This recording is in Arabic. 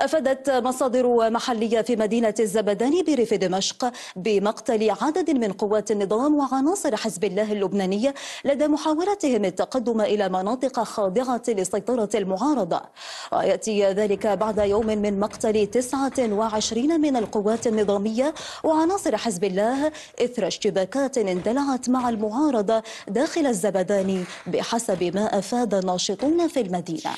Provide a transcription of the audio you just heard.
أفادت مصادر محلية في مدينة الزبداني بريف دمشق بمقتل عدد من قوات النظام وعناصر حزب الله اللبناني لدى محاولتهم التقدم إلى مناطق خاضعة لسيطرة المعارضة ويأتي ذلك بعد يوم من مقتل 29 من القوات النظامية وعناصر حزب الله إثر اشتباكات اندلعت مع المعارضة داخل الزبداني بحسب ما أفاد ناشطون في المدينة